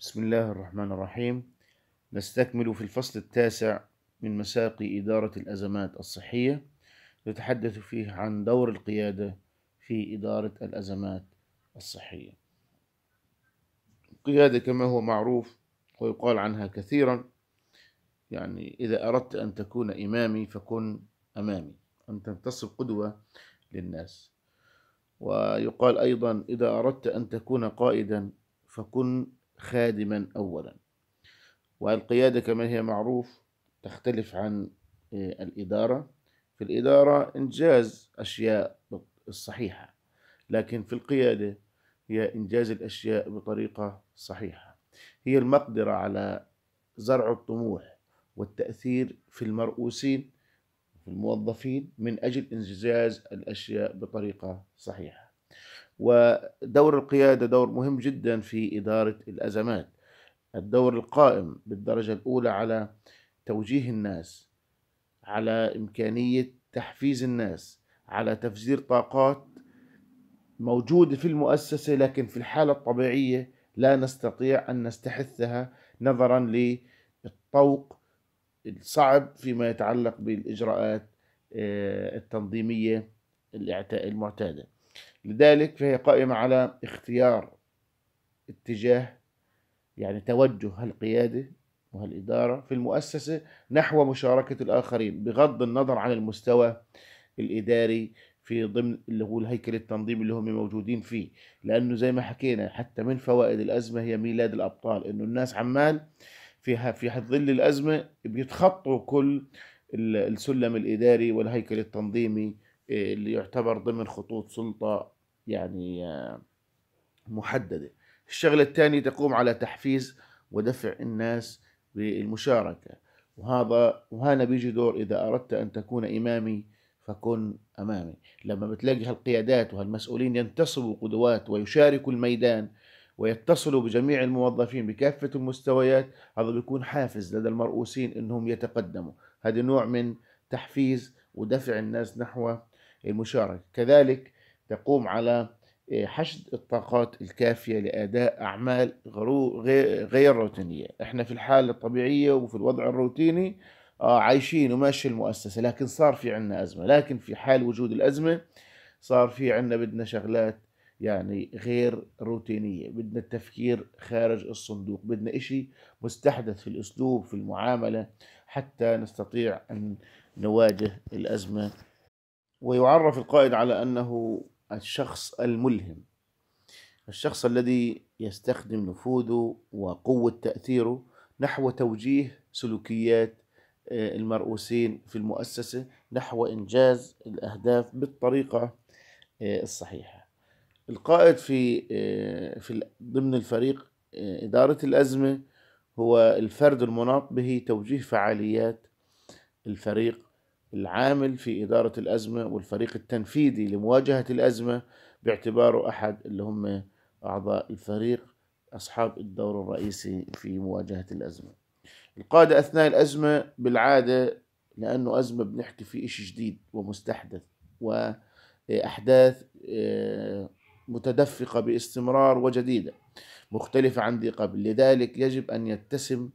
بسم الله الرحمن الرحيم نستكمل في الفصل التاسع من مساق إدارة الأزمات الصحية نتحدث فيه عن دور القيادة في إدارة الأزمات الصحية القيادة كما هو معروف ويقال عنها كثيرا يعني إذا أردت أن تكون إمامي فكن أمامي أن تنتصب قدوة للناس ويقال أيضا إذا أردت أن تكون قائدا فكن خادما أولا والقيادة كما هي معروف تختلف عن آه، الإدارة في الإدارة إنجاز أشياء الصحيحة لكن في القيادة هي إنجاز الأشياء بطريقة صحيحة هي المقدرة على زرع الطموح والتأثير في المرؤوسين في الموظفين من أجل إنجاز الأشياء بطريقة صحيحة ودور القيادة دور مهم جدا في إدارة الأزمات الدور القائم بالدرجة الأولى على توجيه الناس على إمكانية تحفيز الناس على تفجير طاقات موجودة في المؤسسة لكن في الحالة الطبيعية لا نستطيع أن نستحثها نظرا للطوق الصعب فيما يتعلق بالإجراءات آه، التنظيمية المعتادة لذلك فهي قائمة على اختيار اتجاه يعني توجه هالقيادة وهالإدارة في المؤسسة نحو مشاركة الآخرين بغض النظر عن المستوى الإداري في ضمن اللي هو الهيكل التنظيمي اللي هم موجودين فيه لأنه زي ما حكينا حتى من فوائد الأزمة هي ميلاد الأبطال إنه الناس عمال فيها في ظل الأزمة بيتخطوا كل السلم الإداري والهيكل التنظيمي اللي يعتبر ضمن خطوط سلطة يعني آه، محددة الشغلة الثانية تقوم على تحفيز ودفع الناس بالمشاركة وهذا وهنا بيجي دور إذا أردت أن تكون إمامي فكن أمامي لما بتلاقي هالقيادات وهالمسؤولين ينتصبوا قدوات ويشاركوا الميدان ويتصلوا بجميع الموظفين بكافة المستويات هذا بيكون حافز لدى المرؤوسين أنهم يتقدموا هذا نوع من تحفيز ودفع الناس نحو المشاركة كذلك تقوم على آه، حشد الطاقات الكافية لأداء أعمال غير روتينية احنا في الحالة الطبيعية وفي الوضع الروتيني آه، عايشين وماشي المؤسسة لكن صار في عنا أزمة لكن في حال وجود الأزمة صار في عنا بدنا شغلات يعني غير روتينية بدنا التفكير خارج الصندوق بدنا إشي مستحدث في الأسلوب في المعاملة حتى نستطيع أن نواجه الأزمة ويعرف القائد على أنه الشخص الملهم الشخص الذي يستخدم نفوذه وقوة تأثيره نحو توجيه سلوكيات آه، المرؤوسين في المؤسسة نحو إنجاز الأهداف بالطريقة آه، الصحيحة القائد في آه، في ضمن الفريق إدارة الأزمة هو الفرد المناط به توجيه فعاليات الفريق العامل في إدارة الأزمة والفريق التنفيذي لمواجهة الأزمة باعتباره أحد اللي هم أعضاء الفريق أصحاب الدور الرئيسي في مواجهة الأزمة القادة أثناء الأزمة بالعادة لأنه أزمة بنحكي في إشي جديد ومستحدث وأحداث آه، متدفقة باستمرار وجديدة مختلفة عن ذي قبل لذلك يجب أن يتسم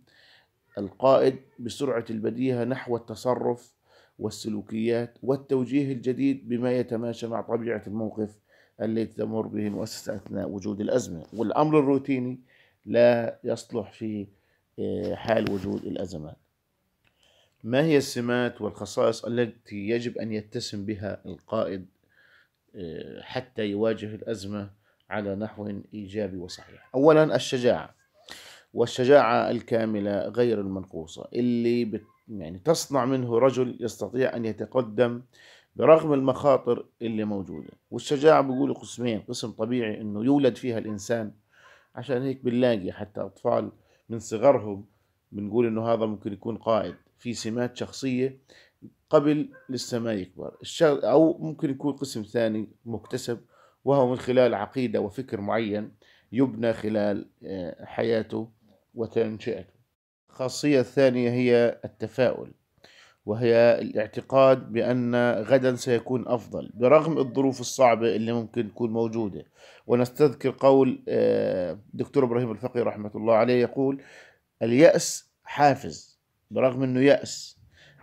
القائد بسرعة البديهة نحو التصرف والسلوكيات والتوجيه الجديد بما يتماشى مع طبيعة الموقف التي تمر به المؤسسة أثناء وجود الأزمة والأمر الروتيني لا يصلح في آه، حال وجود الأزمات ما هي السمات والخصائص التي يجب أن يتسم بها القائد آه، حتى يواجه الأزمة على نحو إيجابي وصحيح أولا الشجاعة والشجاعة الكاملة غير المنقوصة اللي بت يعني تصنع منه رجل يستطيع أن يتقدم برغم المخاطر اللي موجودة والشجاعة بيقولوا قسمين قسم طبيعي أنه يولد فيها الإنسان عشان هيك بنلاقي حتى أطفال من صغرهم بنقول أنه هذا ممكن يكون قائد في سمات شخصية قبل لسه ما يكبر أو ممكن يكون قسم ثاني مكتسب وهو من خلال عقيدة وفكر معين يبنى خلال آه، حياته وتنشئته الخاصية الثانية هي التفاؤل وهي الاعتقاد بأن غدا سيكون أفضل برغم الظروف الصعبة اللي ممكن تكون موجودة ونستذكر قول آه، دكتور إبراهيم الفقي رحمة الله عليه يقول اليأس حافز برغم أنه يأس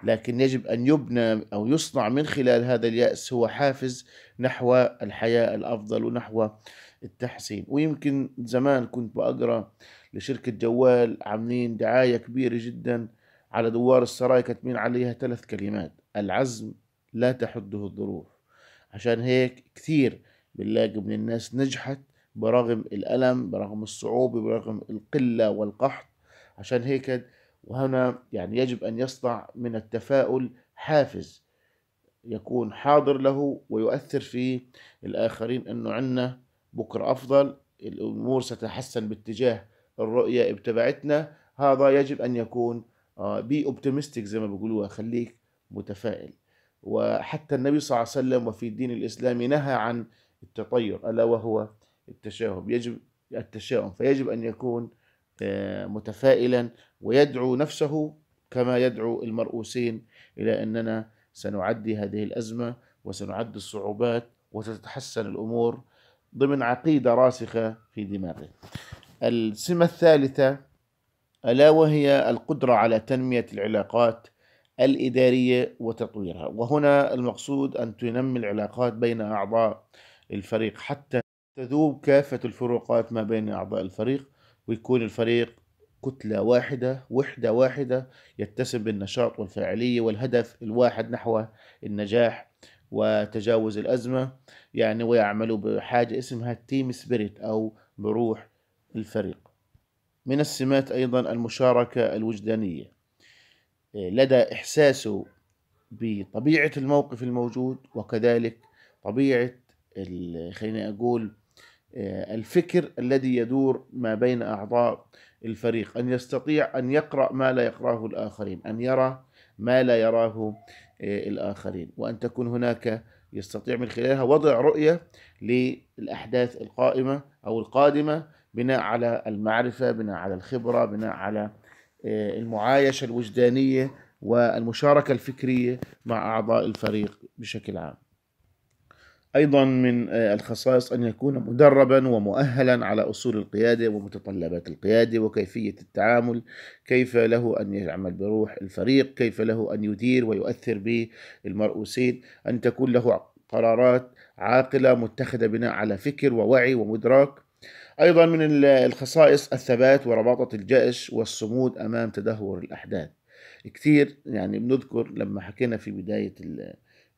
لكن يجب أن يبنى أو يصنع من خلال هذا اليأس هو حافز نحو الحياة الأفضل ونحو التحسين ويمكن زمان كنت بقرأ لشركة جوال عاملين دعاية كبيرة جدا على دوار السراي كاتبين عليها ثلاث كلمات العزم لا تحده الظروف عشان هيك كثير بنلاقي من الناس نجحت برغم الألم برغم الصعوبة برغم القلة والقحط عشان هيك وهنا يعني يجب أن يصنع من التفاؤل حافز يكون حاضر له ويؤثر في الآخرين أنه عنا بكرة أفضل الأمور ستتحسن باتجاه الرؤية بتبعتنا هذا يجب أن يكون بي آه، اوبتمستيك زي ما بيقولوا خليك متفائل وحتى النبي صلى الله عليه وسلم وفي الدين الإسلامي نهى عن التطير ألا وهو التشاؤم يجب التشاؤم فيجب أن يكون آه، متفائلا ويدعو نفسه كما يدعو المرؤوسين إلى أننا سنعدي هذه الأزمة وسنعدي الصعوبات وستتحسن الأمور ضمن عقيدة راسخة في دماغه السمة الثالثة ألا وهي القدرة على تنمية العلاقات الإدارية وتطويرها وهنا المقصود أن تنمي العلاقات بين أعضاء الفريق حتى تذوب كافة الفروقات ما بين أعضاء الفريق ويكون الفريق كتلة واحدة وحدة واحدة يتسم بالنشاط والفاعلية والهدف الواحد نحو النجاح وتجاوز الأزمة يعني ويعملوا بحاجة اسمها تيم سبيريت أو بروح الفريق من السمات أيضا المشاركة الوجدانية إيه، لدى إحساسه بطبيعة الموقف الموجود وكذلك طبيعة خليني أقول إيه، الفكر الذي يدور ما بين أعضاء الفريق أن يستطيع أن يقرأ ما لا يقرأه الآخرين أن يرى ما لا يراه إيه، الآخرين وأن تكون هناك يستطيع من خلالها وضع رؤية للأحداث القائمة أو القادمة بناء على المعرفة بناء على الخبرة بناء على آه، المعايشة الوجدانية والمشاركة الفكرية مع أعضاء الفريق بشكل عام أيضا من آه، الخصائص أن يكون مدربا ومؤهلا على أصول القيادة ومتطلبات القيادة وكيفية التعامل كيف له أن يعمل بروح الفريق كيف له أن يدير ويؤثر بالمرؤوسين أن تكون له قرارات عاقلة متخذة بناء على فكر ووعي ومدراك أيضا من الخصائص الثبات ورباطة الجأش والصمود أمام تدهور الأحداث كثير يعني بنذكر لما حكينا في بداية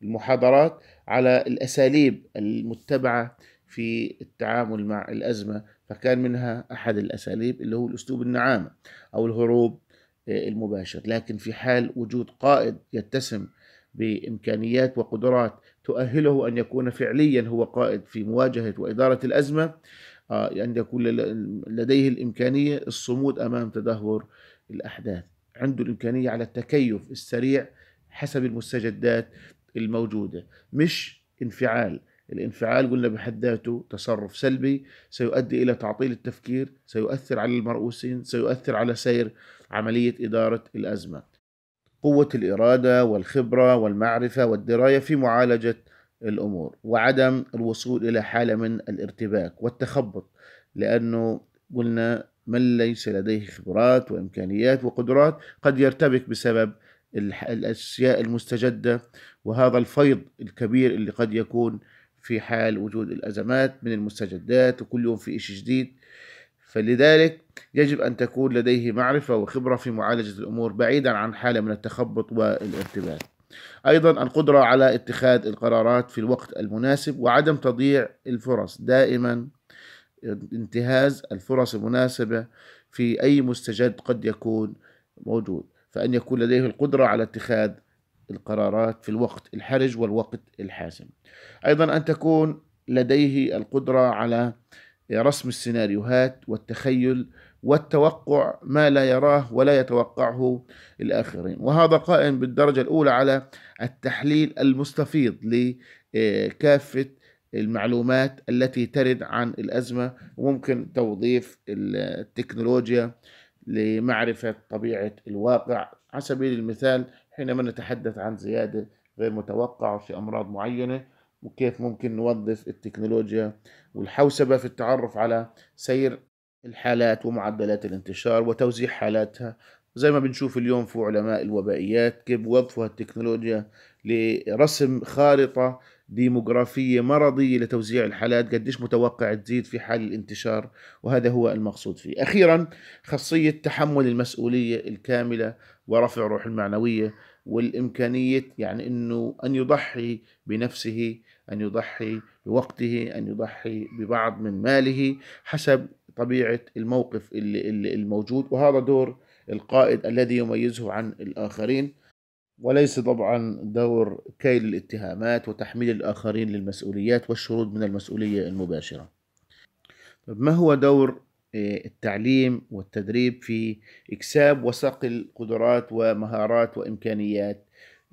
المحاضرات على الأساليب المتبعة في التعامل مع الأزمة فكان منها أحد الأساليب اللي هو الأسلوب النعامة أو الهروب آه، المباشر لكن في حال وجود قائد يتسم بإمكانيات وقدرات تؤهله أن يكون فعليا هو قائد في مواجهة وإدارة الأزمة أن يكون لديه الإمكانية الصمود أمام تدهور الأحداث عنده الإمكانية على التكيف السريع حسب المستجدات الموجودة مش انفعال الانفعال قلنا بحد ذاته تصرف سلبي سيؤدي إلى تعطيل التفكير سيؤثر على المرؤوسين سيؤثر على سير عملية إدارة الأزمة قوة الإرادة والخبرة والمعرفة والدراية في معالجة الأمور وعدم الوصول إلى حالة من الارتباك والتخبط لأنه قلنا من ليس لديه خبرات وإمكانيات وقدرات قد يرتبك بسبب الأشياء المستجدة وهذا الفيض الكبير اللي قد يكون في حال وجود الأزمات من المستجدات وكل يوم في إشي جديد فلذلك يجب أن تكون لديه معرفة وخبرة في معالجة الأمور بعيدا عن حالة من التخبط والارتباك أيضا القدرة على اتخاذ القرارات في الوقت المناسب وعدم تضييع الفرص دائما انتهاز الفرص المناسبة في أي مستجد قد يكون موجود فأن يكون لديه القدرة على اتخاذ القرارات في الوقت الحرج والوقت الحاسم أيضا أن تكون لديه القدرة على رسم السيناريوهات والتخيل والتوقع ما لا يراه ولا يتوقعه الآخرين وهذا قائم بالدرجة الأولى على التحليل المستفيض لكافة المعلومات التي ترد عن الأزمة وممكن توظيف التكنولوجيا لمعرفة طبيعة الواقع على سبيل المثال حينما نتحدث عن زيادة غير متوقعة في أمراض معينة وكيف ممكن نوظف التكنولوجيا والحوسبة في التعرف على سير الحالات ومعدلات الانتشار وتوزيع حالاتها زي ما بنشوف اليوم في علماء الوبائيات كيف وظفوا التكنولوجيا لرسم خارطة ديموغرافية مرضية لتوزيع الحالات قديش متوقع تزيد في حال الانتشار وهذا هو المقصود فيه أخيرا خاصية تحمل المسؤولية الكاملة ورفع روح المعنوية والإمكانية يعني أنه أن يضحي بنفسه أن يضحي بوقته أن يضحي ببعض من ماله حسب طبيعة الموقف اللي الموجود وهذا دور القائد الذي يميزه عن الآخرين وليس طبعا دور كيل الاتهامات وتحميل الآخرين للمسؤوليات والشرود من المسؤولية المباشرة طيب، ما هو دور آه، التعليم والتدريب في إكساب وصقل قدرات ومهارات وإمكانيات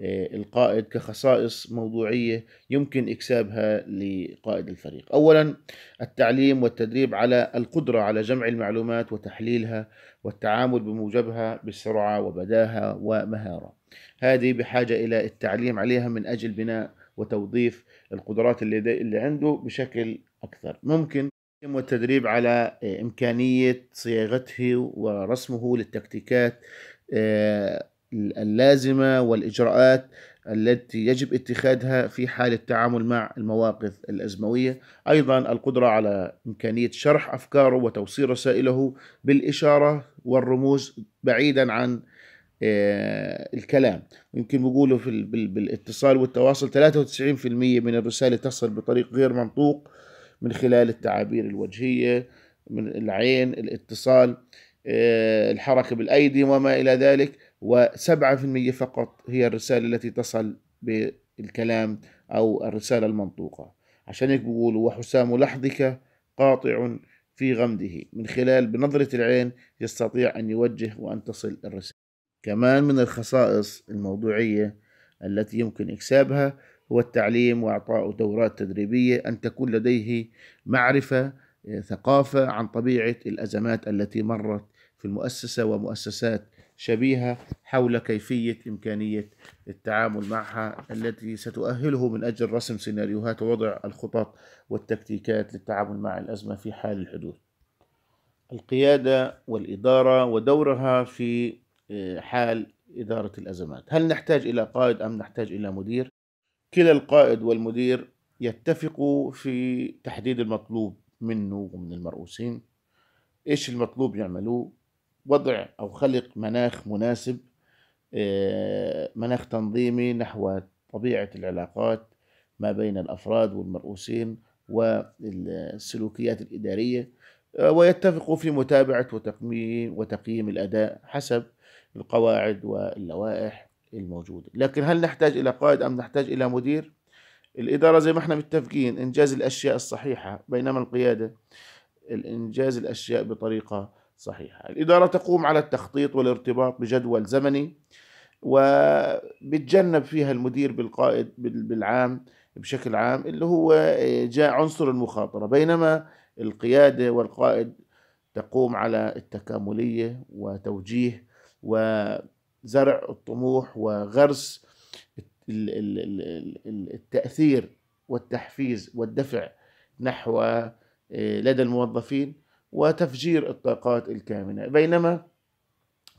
آه، القائد كخصائص موضوعية يمكن إكسابها لقائد الفريق. أولا التعليم والتدريب على القدرة على جمع المعلومات وتحليلها والتعامل بموجبها بسرعة وبداهة ومهارة. هذه بحاجة إلى التعليم عليها من أجل بناء وتوظيف القدرات اللي, اللي عنده بشكل أكثر. ممكن يتم التدريب على آه، إمكانية صياغته ورسمه للتكتيكات آه، اللازمه والاجراءات التي يجب اتخاذها في حال التعامل مع المواقف الازمويه، ايضا القدره على امكانيه شرح افكاره وتوصيل رسائله بالاشاره والرموز بعيدا عن آه، الكلام يمكن بقوله في بالاتصال والتواصل 93% من الرسالة تصل بطريق غير منطوق من خلال التعابير الوجهية من العين الاتصال آه، الحركة بالأيدي وما إلى ذلك و7% فقط هي الرسالة التي تصل بالكلام أو الرسالة المنطوقة عشان هيك بيقولوا وحسام لحظك قاطع في غمده من خلال بنظرة العين يستطيع أن يوجه وأن تصل الرسالة كمان من الخصائص الموضوعية التي يمكن إكسابها هو التعليم وإعطاء دورات تدريبية أن تكون لديه معرفة ثقافة عن طبيعة الأزمات التي مرت في المؤسسة ومؤسسات شبيهة حول كيفية إمكانية التعامل معها التي ستؤهله من أجل رسم سيناريوهات ووضع الخطط والتكتيكات للتعامل مع الأزمة في حال الحدوث. القيادة والإدارة ودورها في آه، حال إدارة الأزمات، هل نحتاج إلى قائد أم نحتاج إلى مدير؟ كلا القائد والمدير يتفقوا في تحديد المطلوب منه ومن المرؤوسين، إيش المطلوب يعملوه وضع أو خلق مناخ مناسب آه، مناخ تنظيمي نحو طبيعة العلاقات ما بين الأفراد والمرؤوسين والسلوكيات الإدارية آه، ويتفقوا في متابعة وتقييم وتقييم الأداء حسب القواعد واللوائح الموجودة لكن هل نحتاج إلى قائد أم نحتاج إلى مدير؟ الإدارة زي ما احنا متفقين إنجاز الأشياء الصحيحة بينما القيادة الإنجاز الأشياء بطريقة صحيحة الإدارة تقوم على التخطيط والارتباط بجدول زمني وبتجنب فيها المدير بالقائد بالعام بشكل عام اللي هو آه، جاء عنصر المخاطرة بينما القيادة والقائد تقوم على التكاملية وتوجيه وزرع الطموح وغرس التأثير والتحفيز والدفع نحو آه، لدى الموظفين وتفجير الطاقات الكامنة بينما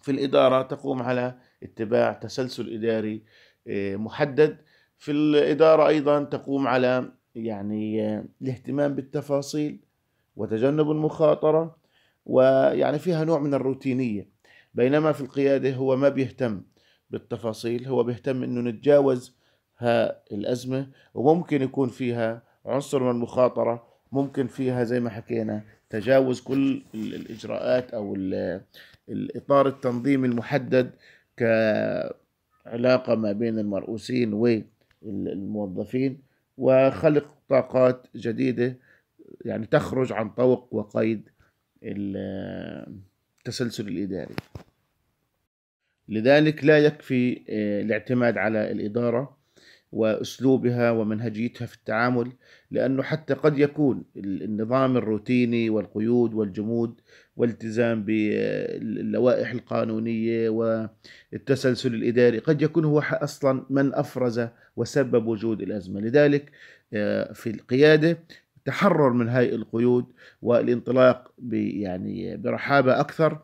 في الإدارة تقوم على اتباع تسلسل إداري آه، محدد في الإدارة أيضا تقوم على يعني آه، الاهتمام بالتفاصيل وتجنب المخاطرة ويعني فيها نوع من الروتينية بينما في القيادة هو ما بيهتم بالتفاصيل هو بيهتم أنه نتجاوز ها الأزمة وممكن يكون فيها عنصر من المخاطرة ممكن فيها زي ما حكينا تجاوز كل الإجراءات أو الإطار التنظيمي المحدد كعلاقة ما بين المرؤوسين والموظفين وخلق طاقات جديدة يعني تخرج عن طوق وقيد التسلسل الإداري لذلك لا يكفي آه، الاعتماد على الإدارة واسلوبها ومنهجيتها في التعامل لانه حتى قد يكون النظام الروتيني والقيود والجمود والالتزام باللوائح القانونيه والتسلسل الاداري قد يكون هو اصلا من افرز وسبب وجود الازمه لذلك آه، في القياده تحرر من هذه القيود والانطلاق يعني برحابه اكثر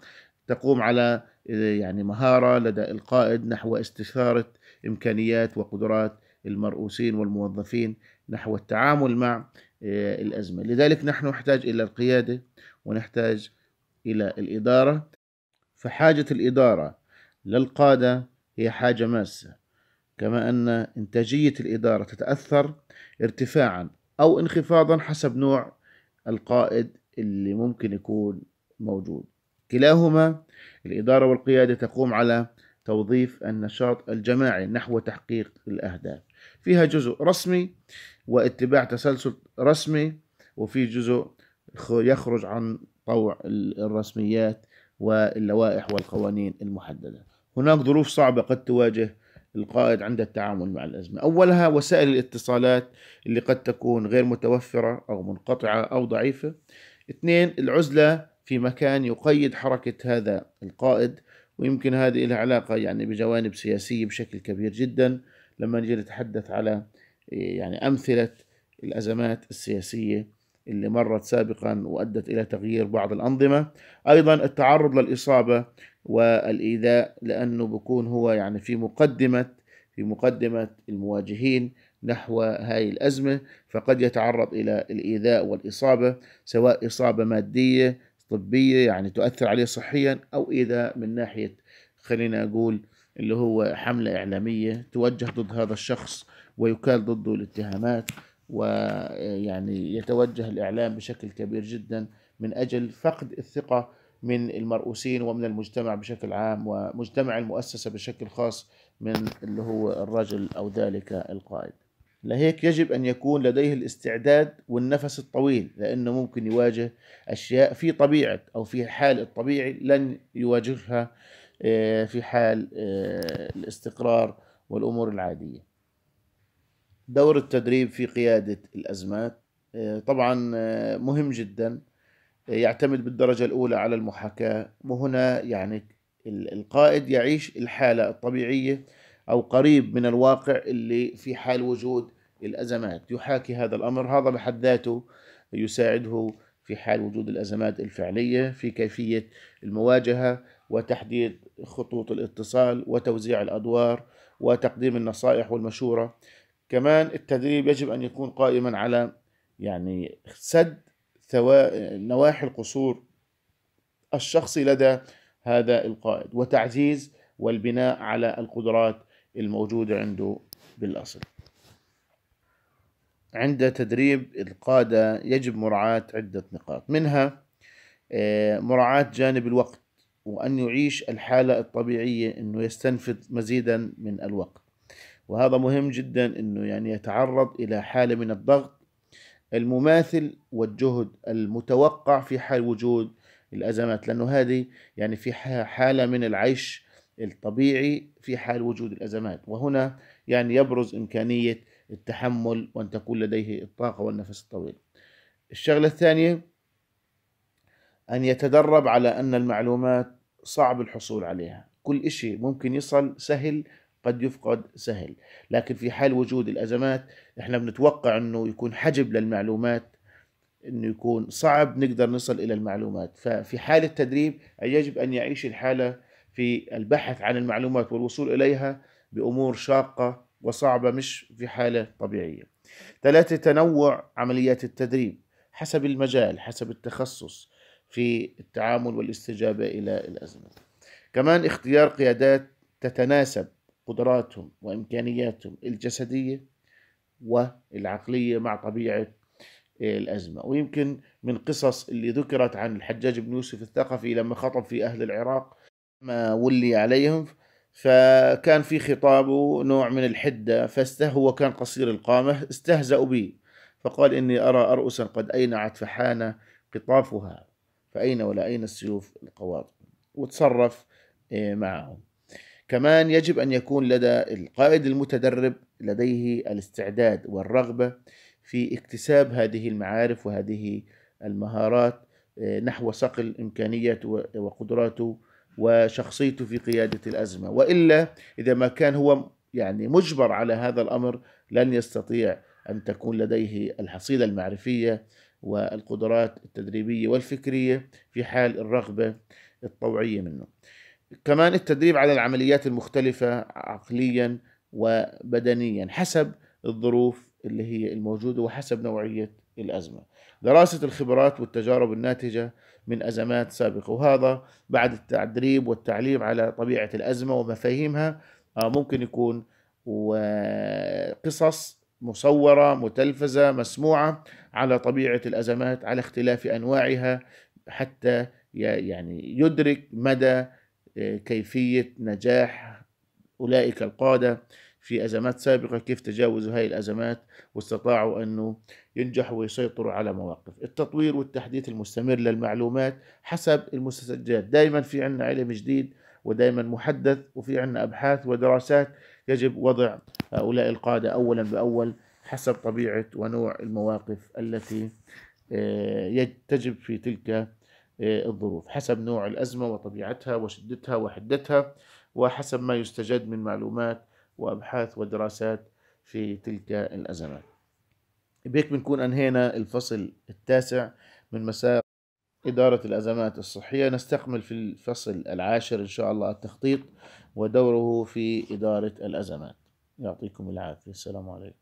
تقوم على آه، يعني مهاره لدى القائد نحو استثاره امكانيات وقدرات المرؤوسين والموظفين نحو التعامل مع آه، الأزمة لذلك نحن نحتاج إلى القيادة ونحتاج إلى الإدارة فحاجة الإدارة للقادة هي حاجة ماسة كما أن إنتاجية الإدارة تتأثر ارتفاعا أو انخفاضا حسب نوع القائد اللي ممكن يكون موجود كلاهما الإدارة والقيادة تقوم على توظيف النشاط الجماعي نحو تحقيق الأهداف فيها جزء رسمي واتباع تسلسل رسمي وفي جزء يخرج عن طوع الرسميات واللوائح والقوانين المحددة هناك ظروف صعبة قد تواجه القائد عند التعامل مع الأزمة أولها وسائل الاتصالات اللي قد تكون غير متوفرة أو منقطعة أو ضعيفة اثنين العزلة في مكان يقيد حركة هذا القائد ويمكن هذه لها علاقة يعني بجوانب سياسية بشكل كبير جدا لما نجي نتحدث على إيه، يعني أمثلة الأزمات السياسية اللي مرت سابقا وأدت إلى تغيير بعض الأنظمة أيضا التعرض للإصابة والإيذاء لأنه بكون هو يعني في مقدمة في مقدمة المواجهين نحو هاي الأزمة فقد يتعرض إلى الإيذاء والإصابة سواء إصابة مادية طبية يعني تؤثر عليه صحيا أو إيذاء من ناحية خلينا أقول اللي هو حملة إعلامية توجه ضد هذا الشخص ويكال ضده الاتهامات ويعني يتوجه الإعلام بشكل كبير جدا من أجل فقد الثقة من المرؤوسين ومن المجتمع بشكل عام ومجتمع المؤسسة بشكل خاص من اللي هو الرجل أو ذلك القائد لهيك يجب أن يكون لديه الاستعداد والنفس الطويل لأنه ممكن يواجه أشياء في طبيعة أو في الحال الطبيعي لن يواجهها آه، في حال آه، الاستقرار والأمور العادية دور التدريب في قيادة الأزمات آه، طبعا مهم جدا يعتمد بالدرجة الأولى على المحاكاة وهنا يعني القائد يعيش الحالة الطبيعية أو قريب من الواقع اللي في حال وجود الأزمات يحاكي هذا الأمر هذا بحد ذاته يساعده في حال وجود الأزمات الفعلية في كيفية المواجهة وتحديد خطوط الاتصال وتوزيع الادوار وتقديم النصائح والمشوره كمان التدريب يجب ان يكون قائما على يعني سد ثوا... نواحي القصور الشخصي لدى هذا القائد وتعزيز والبناء على القدرات الموجوده عنده بالاصل عند تدريب القادة يجب مراعاة عدة نقاط منها آه، مراعاة جانب الوقت وأن يعيش الحالة الطبيعية أنه يستنفذ مزيدا من الوقت وهذا مهم جدا أنه يعني يتعرض إلى حالة من الضغط المماثل والجهد المتوقع في حال وجود الأزمات لأنه هذه يعني في حالة من العيش الطبيعي في حال وجود الأزمات وهنا يعني يبرز إمكانية التحمل وأن تكون لديه الطاقة والنفس الطويل الشغلة الثانية أن يتدرب على أن المعلومات صعب الحصول عليها كل شيء ممكن يصل سهل قد يفقد سهل لكن في حال وجود الأزمات احنا بنتوقع أنه يكون حجب للمعلومات أنه يكون صعب نقدر نصل إلى المعلومات ففي حال التدريب يجب أن يعيش الحالة في البحث عن المعلومات والوصول إليها بأمور شاقة وصعبة مش في حالة طبيعية ثلاثة تنوع عمليات التدريب حسب المجال حسب التخصص في التعامل والاستجابة إلى الأزمة كمان اختيار قيادات تتناسب قدراتهم وإمكانياتهم الجسدية والعقلية مع طبيعة آه، الأزمة ويمكن من قصص اللي ذكرت عن الحجاج بن يوسف الثقفي لما خطب في أهل العراق ما ولي عليهم فكان في خطابه نوع من الحدة فاستهوى كان قصير القامة استهزأوا به فقال إني أرى أرؤسا قد أينعت فحان قطافها فأين ولا أين السيوف القواطع وتصرف آه، معهم كمان يجب أن يكون لدى القائد المتدرب لديه الاستعداد والرغبة في اكتساب هذه المعارف وهذه المهارات آه، نحو صقل إمكانيات وقدراته وشخصيته في قيادة الأزمة وإلا إذا ما كان هو يعني مجبر على هذا الأمر لن يستطيع أن تكون لديه الحصيلة المعرفية والقدرات التدريبية والفكرية في حال الرغبة الطوعية منه كمان التدريب على العمليات المختلفة عقليا وبدنيا حسب الظروف اللي هي الموجودة وحسب نوعية الأزمة دراسة الخبرات والتجارب الناتجة من أزمات سابقة وهذا بعد التدريب والتعليم على طبيعة الأزمة ومفاهيمها آه، ممكن يكون وقصص مصوره متلفزه مسموعه على طبيعه الازمات على اختلاف انواعها حتى يعني يدرك مدى آه، كيفيه نجاح اولئك القاده في ازمات سابقه كيف تجاوزوا هذه الازمات واستطاعوا انه ينجحوا ويسيطروا على مواقف، التطوير والتحديث المستمر للمعلومات حسب المستجدات، دائما في عندنا علم جديد ودائما محدث وفي عندنا ابحاث ودراسات يجب وضع هؤلاء القادة أولا بأول حسب طبيعة ونوع المواقف التي آه، تجب في تلك آه، الظروف حسب نوع الأزمة وطبيعتها وشدتها وحدتها وحسب ما يستجد من معلومات وأبحاث ودراسات في تلك الأزمات بهيك بنكون أنهينا الفصل التاسع من مسار إدارة الأزمات الصحية نستكمل في الفصل العاشر إن شاء الله التخطيط ودوره في إدارة الأزمات يعطيكم العافية السلام عليكم